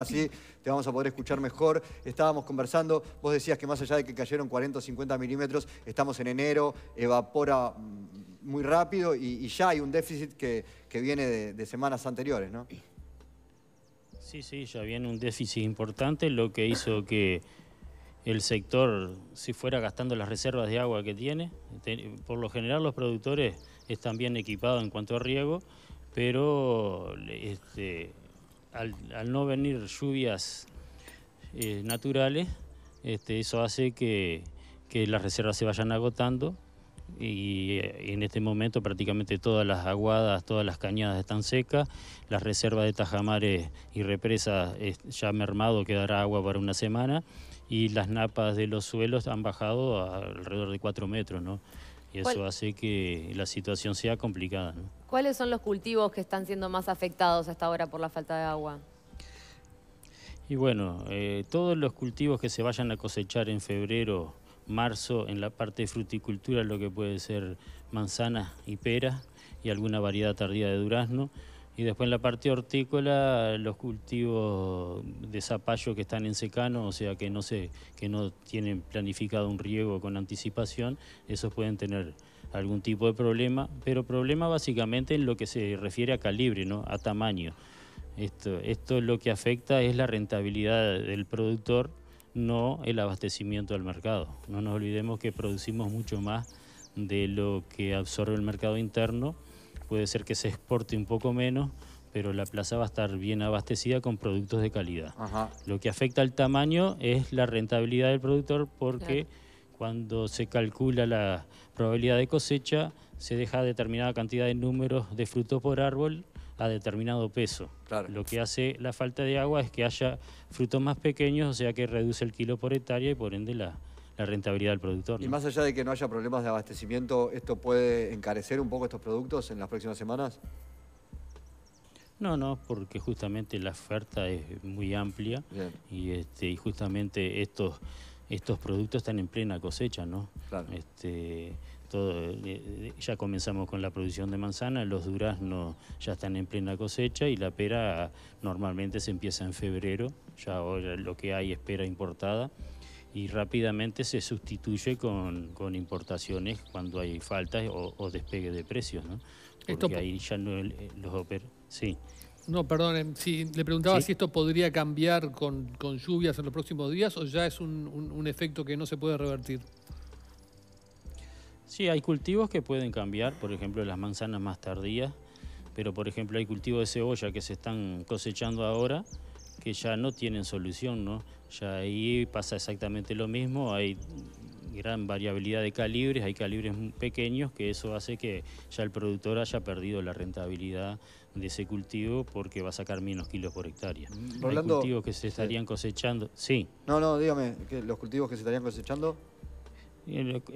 Así te vamos a poder escuchar mejor. Estábamos conversando, vos decías que más allá de que cayeron 40 o 50 milímetros, estamos en enero, evapora mm, muy rápido y, ya hay un déficit que, viene de, semanas anteriores, ¿no? Sí, sí, ya viene un déficit importante, lo que hizo que el sector si fuera gastando las reservas de agua que tiene. Por lo general los productores están bien equipados en cuanto a riego, pero este, al, no venir lluvias eh, naturales, este, eso hace que, las reservas se vayan agotando y eh, en este momento prácticamente todas las aguadas, todas las cañadas están secas, las reservas de tajamares y represas eh, ya mermado, quedará agua para una semana y las napas de los suelos han bajado alrededor de 4 metros, ¿no? Y eso hace que la situación sea complicada. ¿Cuáles son los cultivos que están siendo más afectados hasta ahora por la falta de agua? Y bueno, eh, todos los cultivos que se vayan a cosechar en febrero, marzo, en la parte de fruticultura, lo que puede ser manzana y pera, y alguna variedad tardía de durazno, y después en la parte hortícola, los cultivos de zapallo que están en secano, o sea que no, se, que no tienen planificado un riego con anticipación, esos pueden tener algún tipo de problema, pero problema básicamente en lo que se refiere a calibre, a tamaño. Esto, esto lo que afecta es la rentabilidad del productor, no el abastecimiento del mercado. No nos olvidemos que producimos mucho más de lo que absorbe el mercado interno puede ser que se exporte un poco menos, pero la plaza va a estar bien abastecida con productos de calidad. Lo que afecta al tamaño es la rentabilidad del productor porque cuando se calcula la probabilidad de cosecha, se deja determinada cantidad de números de frutos por árbol a determinado peso. Lo que hace la falta de agua es que haya frutos más pequeños, o sea que reduce el kilo por hectárea y por ende la, la rentabilidad del productor. Y más allá de que no haya problemas de abastecimiento, ¿esto puede encarecer un poco estos productos en las próximas semanas? No, no, porque justamente la oferta es muy amplia este, y justamente estos estos productos están en plena cosecha, ¿no? Claro. Este, eh, eh, ya comenzamos con la producción de manzana, los duraznos ya están en plena cosecha y la pera normalmente se empieza en febrero, ya ahora lo que hay es pera importada y rápidamente se sustituye con, importaciones cuando hay faltas o, despegue de precios, ¿no? Porque ahí ya no eh, los oper... Sí. No, perdón, eh, si le preguntaba si esto podría cambiar con, lluvias en los próximos días o ya es un, un efecto que no se puede revertir. Sí, hay cultivos que pueden cambiar, por ejemplo las manzanas más tardías, pero por ejemplo hay cultivos de cebolla que se están cosechando ahora que ya no tienen solución, ¿no? Ya ahí pasa exactamente lo mismo, hay gran variabilidad de calibres, hay calibres pequeños que eso hace que ya el productor haya perdido la rentabilidad de ese cultivo porque va a sacar menos kilos por hectárea. Mm, los cultivos que se estarían cosechando, sí. No, no, dígame, los cultivos que se estarían cosechando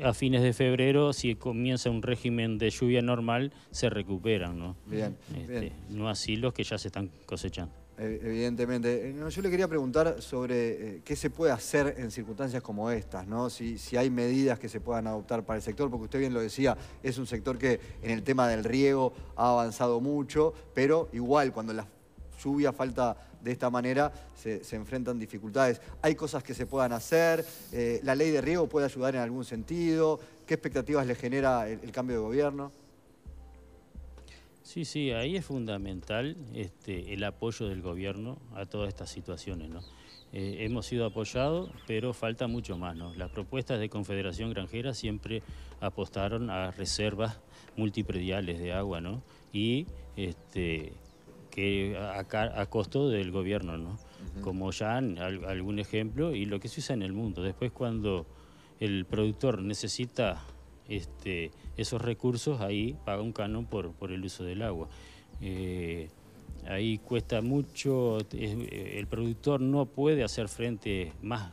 a fines de febrero, si comienza un régimen de lluvia normal, se recuperan, ¿no? bien. Este, no así los que ya se están cosechando. E, evidentemente. Eh, yo le quería preguntar sobre eh, qué se puede hacer en circunstancias como estas, ¿no? Si, si, hay medidas que se puedan adoptar para el sector, porque usted bien lo decía, es un sector que en el tema del riego ha avanzado mucho, pero igual cuando la lluvia falta de esta manera, se, enfrentan dificultades. ¿Hay cosas que se puedan hacer? Eh, ¿La ley de riego puede ayudar en algún sentido? ¿Qué expectativas le genera el cambio de gobierno? Sí, sí, ahí es fundamental este, el apoyo del gobierno a todas estas situaciones, ¿no? Eh, hemos sido apoyados, pero falta mucho más. ¿no? Las propuestas de Confederación Granjera siempre apostaron a reservas multiprediales de agua, ¿no? Y este, que a, costo del gobierno, ¿no? Como ya han, algún ejemplo, y lo que se usa en el mundo. Después cuando el productor necesita este, esos recursos, ahí paga un canon por, por el uso del agua. Eh, ahí cuesta mucho, eh, el productor no puede hacer frente más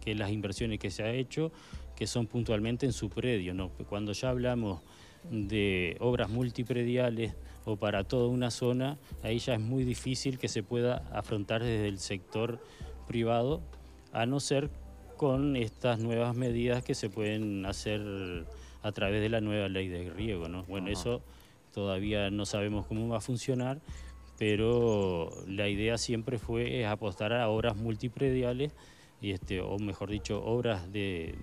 que las inversiones que se ha hecho, que son puntualmente en su predio. ¿no? Cuando ya hablamos de obras multiprediales o para toda una zona, ahí ya es muy difícil que se pueda afrontar desde el sector privado, a no ser con estas nuevas medidas que se pueden hacer a través de la nueva ley de riego. Bueno, eso todavía no sabemos cómo va a funcionar, pero la idea siempre fue apostar a obras multiprediales, este, o mejor dicho, obras de,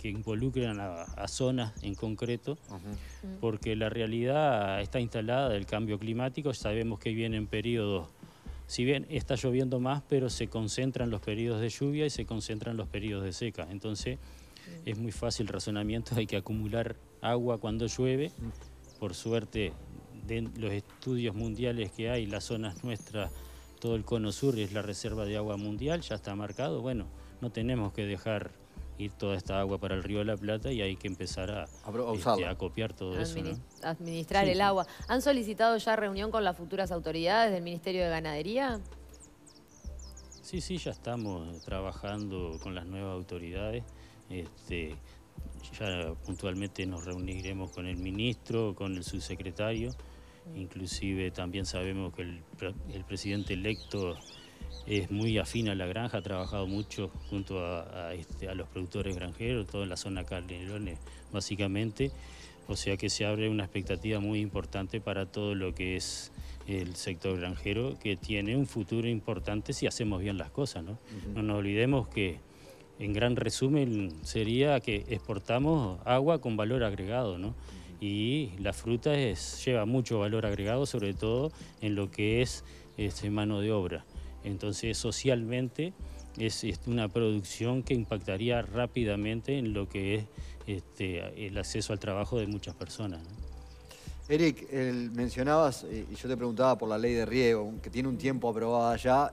que involucren a, zonas en concreto, mm. porque la realidad está instalada del cambio climático, sabemos que vienen periodos si bien está lloviendo más, pero se concentran los periodos de lluvia y se concentran los periodos de seca. Entonces es muy fácil el razonamiento, hay que acumular agua cuando llueve. Mm. Por suerte, de los estudios mundiales que hay, las zonas nuestras, todo el cono sur es la reserva de agua mundial, ya está marcado. Bueno, no tenemos que dejar ir toda esta agua para el río de la Plata y hay que empezar a, a, este, copiar todo eso. ¿no? Administrar el agua. ¿Han solicitado ya reunión con las futuras autoridades del Ministerio de Ganadería? Sí, sí, ya estamos trabajando con las nuevas autoridades. Este, ya puntualmente nos reuniremos con el ministro, con el subsecretario. Mm. Inclusive también sabemos que el presidente electo es muy afín a la granja, ha trabajado mucho junto este, a, los productores granjeros, todo en la zona Canelones básicamente. O sea que se abre una expectativa muy importante para todo lo que es el sector granjero, que tiene un futuro importante si hacemos bien las cosas. No, no nos olvidemos que, en gran resumen, sería que exportamos agua con valor agregado. ¿no? Y la fruta lleva mucho valor agregado, sobre todo en lo que es este, mano de obra. Entonces, socialmente es, este, una producción que impactaría rápidamente en lo que es este, el acceso al trabajo de muchas personas. Eric, mencionabas, eh, y yo te preguntaba por la ley de riego, que tiene un tiempo aprobada ya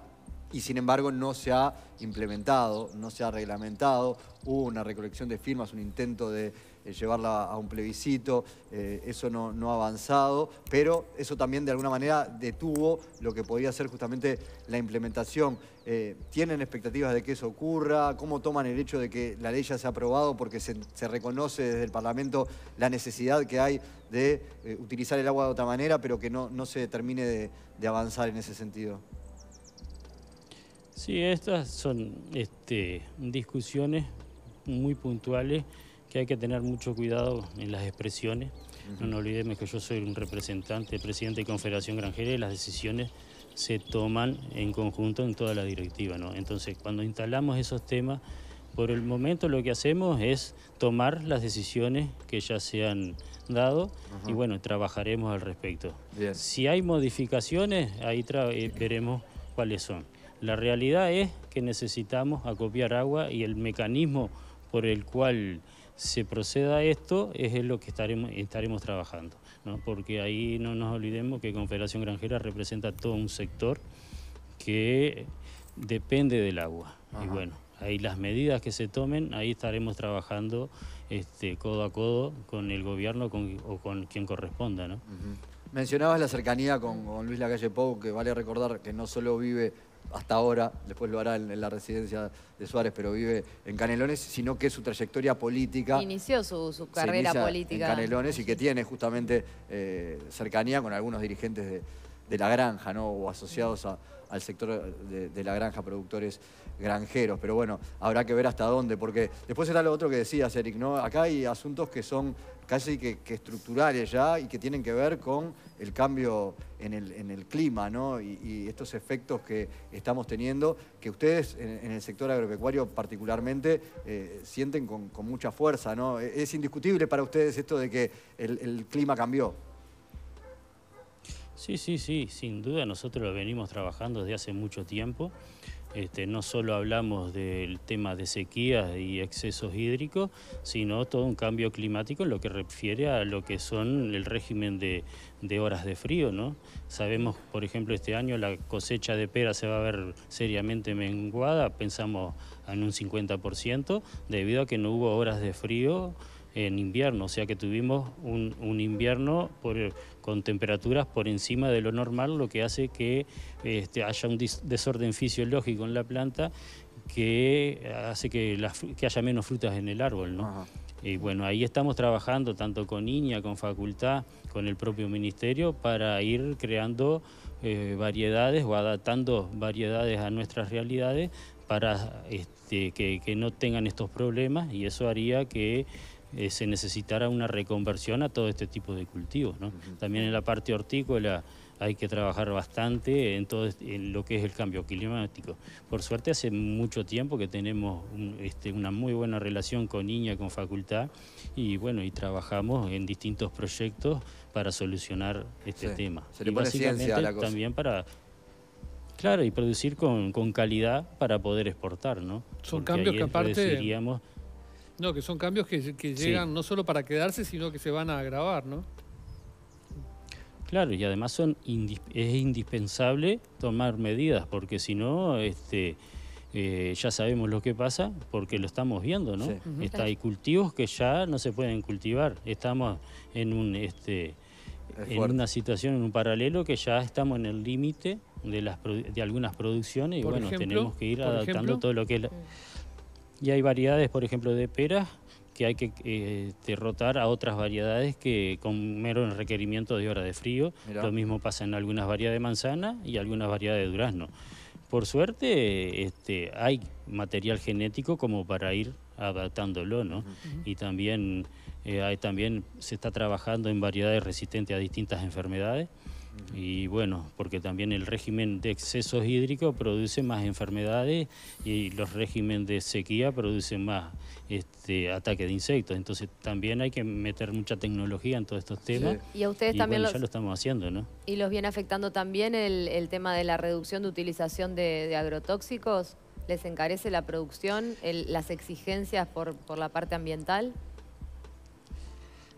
y sin embargo no se ha implementado, no se ha reglamentado, hubo una recolección de firmas, un intento de eh, llevarla a un plebiscito, eh, eso no, ha avanzado, pero eso también de alguna manera detuvo lo que podía ser justamente la implementación. Eh, ¿Tienen expectativas de que eso ocurra? ¿Cómo toman el hecho de que la ley ya se ha aprobado porque se, reconoce desde el Parlamento la necesidad que hay de utilizar el agua de otra manera, pero que no, no se termine de, avanzar en ese sentido? Sí, estas son este, discusiones muy puntuales que hay que tener mucho cuidado en las expresiones. No olvidemos que yo soy un representante, presidente de Confederación Granjera y las decisiones se toman en conjunto en toda la directiva. ¿no? Entonces, cuando instalamos esos temas, por el momento lo que hacemos es tomar las decisiones que ya se han dado y bueno, trabajaremos al respecto. Si hay modificaciones, ahí eh, veremos cuáles son. La realidad es que necesitamos acopiar agua y el mecanismo por el cual se proceda a esto es lo que estaremos, estaremos trabajando, ¿no? porque ahí no nos olvidemos que Confederación Granjera representa todo un sector que depende del agua. Y bueno, ahí las medidas que se tomen, ahí estaremos trabajando este, codo a codo con el gobierno o con quien corresponda. ¿no? Mencionabas la cercanía con, Luis Lacalle Pou, que vale recordar que no solo vive hasta ahora, después lo hará en, la residencia de Suárez, pero vive en Canelones, sino que su trayectoria política... Inició su, carrera política. En Canelones y que tiene justamente eh, cercanía con algunos dirigentes de, de la granja, ¿no? O asociados a, al sector de, la granja, productores granjeros. Pero bueno, habrá que ver hasta dónde, porque después era lo otro que decías, Eric, ¿no? Acá hay asuntos que son casi que, estructurales ya y que tienen que ver con el cambio en el, clima, ¿no? Y, estos efectos que estamos teniendo, que ustedes en, el sector agropecuario particularmente eh, sienten con, mucha fuerza, ¿no? E, es indiscutible para ustedes esto de que el clima cambió. Sí, sí, sí, sin duda nosotros lo venimos trabajando desde hace mucho tiempo. Este, no solo hablamos del tema de sequías y excesos hídricos, sino todo un cambio climático en lo que refiere a lo que son el régimen de, horas de frío. ¿no? Sabemos, por ejemplo, este año la cosecha de pera se va a ver seriamente menguada, pensamos en un 50%, debido a que no hubo horas de frío en invierno, o sea que tuvimos un, invierno con temperaturas por encima de lo normal, lo que hace que este, haya un desorden fisiológico en la planta que hace que, haya menos frutas en el árbol, ¿no? Y bueno, ahí estamos trabajando tanto con niña, con facultad, con el propio ministerio para ir creando eh, variedades o adaptando variedades a nuestras realidades para este, que no tengan estos problemas y eso haría que eh, se necesitará una reconversión a todo este tipo de cultivos. También en la parte hortícola hay que trabajar bastante en, todo, en lo que es el cambio climático. Por suerte hace mucho tiempo que tenemos este, una muy buena relación con Niña, con facultad, y bueno, y trabajamos en distintos proyectos para solucionar este tema. y básicamente también para Claro, y producir con, calidad para poder exportar, ¿no? Son cambios que aparte... No, que son cambios que, llegan no solo para quedarse, sino que se van a agravar, ¿no? Claro, y además son es indispensable tomar medidas, porque si no, este, eh, ya sabemos lo que pasa, porque lo estamos viendo, ¿no? hay cultivos que ya no se pueden cultivar. Estamos en un este, en una situación, en un paralelo que ya estamos en el límite de, las, de algunas producciones y bueno, tenemos que ir adaptando todo lo que y hay variedades, por ejemplo, de peras que hay que eh, derrotar a otras variedades que con mero requerimiento de horas de frío. Lo mismo pasa en algunas variedades de manzana y algunas variedades de durazno. Por suerte, este, hay material genético como para ir adaptándolo, ¿no? Y también, eh, hay, también se está trabajando en variedades resistentes a distintas enfermedades. Y bueno, porque también el régimen de excesos hídricos produce más enfermedades y los regímenes de sequía producen más este, ataque de insectos. Entonces también hay que meter mucha tecnología en todos estos temas. Y a ustedes también los, lo estamos haciendo, ¿no? Y los viene afectando también el, tema de la reducción de utilización de, agrotóxicos. ¿Les encarece la producción, las exigencias por la parte ambiental?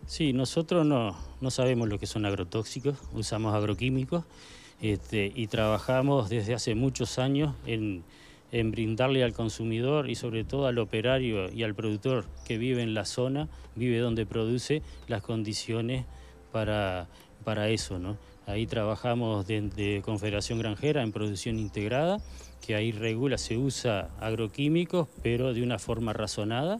Sí, nosotros no, no sabemos lo que son agrotóxicos, usamos agroquímicos este, y trabajamos desde hace muchos años en, en brindarle al consumidor y sobre todo al operario y al productor que vive en la zona, vive donde produce, las condiciones para, para eso. ¿no? Ahí trabajamos de, de, Confederación Granjera en producción integrada, que ahí regula, se usa agroquímicos, pero de una forma razonada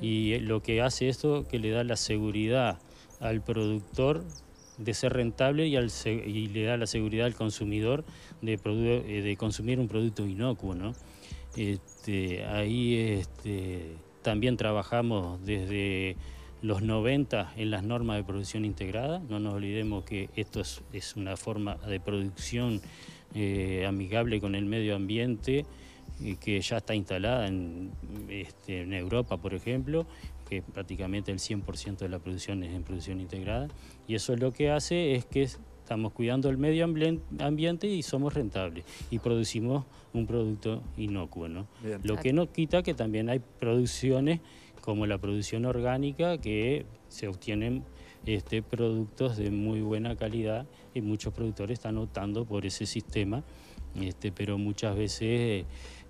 y lo que hace esto que le da la seguridad al productor de ser rentable y, al, y le da la seguridad al consumidor de, eh, consumir un producto inocuo. Este, ahí este, también trabajamos desde los 90 en las normas de producción integrada. No nos olvidemos que esto es, una forma de producción eh, amigable con el medio ambiente que ya está instalada este, en, Europa, por ejemplo, que prácticamente el 100% de la producción es en producción integrada, y eso lo que hace es que estamos cuidando el medio ambiente y somos rentables y producimos un producto inocuo, ¿no? Lo que no quita que también hay producciones como la producción orgánica que se obtienen este, productos de muy buena calidad y muchos productores están optando por ese sistema, este, pero muchas veces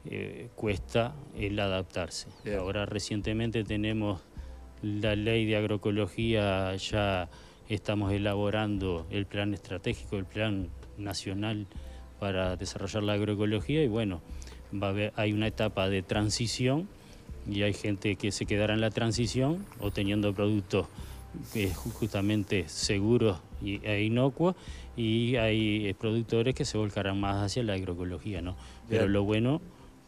eh, cuesta el adaptarse. Ahora recientemente tenemos la ley de agroecología, ya estamos elaborando el plan estratégico, el plan nacional para desarrollar la agroecología y bueno, va hay una etapa de transición y hay gente que se quedará en la transición teniendo productos eh, justamente seguros e inocuos y hay eh, productores que se volcarán más hacia la agroecología, ¿no? Pero lo bueno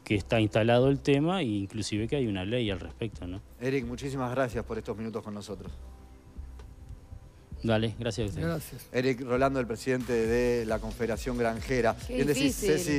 que está instalado el tema e inclusive que hay una ley al respecto. ¿no? Eric, muchísimas gracias por estos minutos con nosotros. Dale, gracias a ustedes. Gracias. Eric Rolando, el presidente de la Confederación Granjera. Qué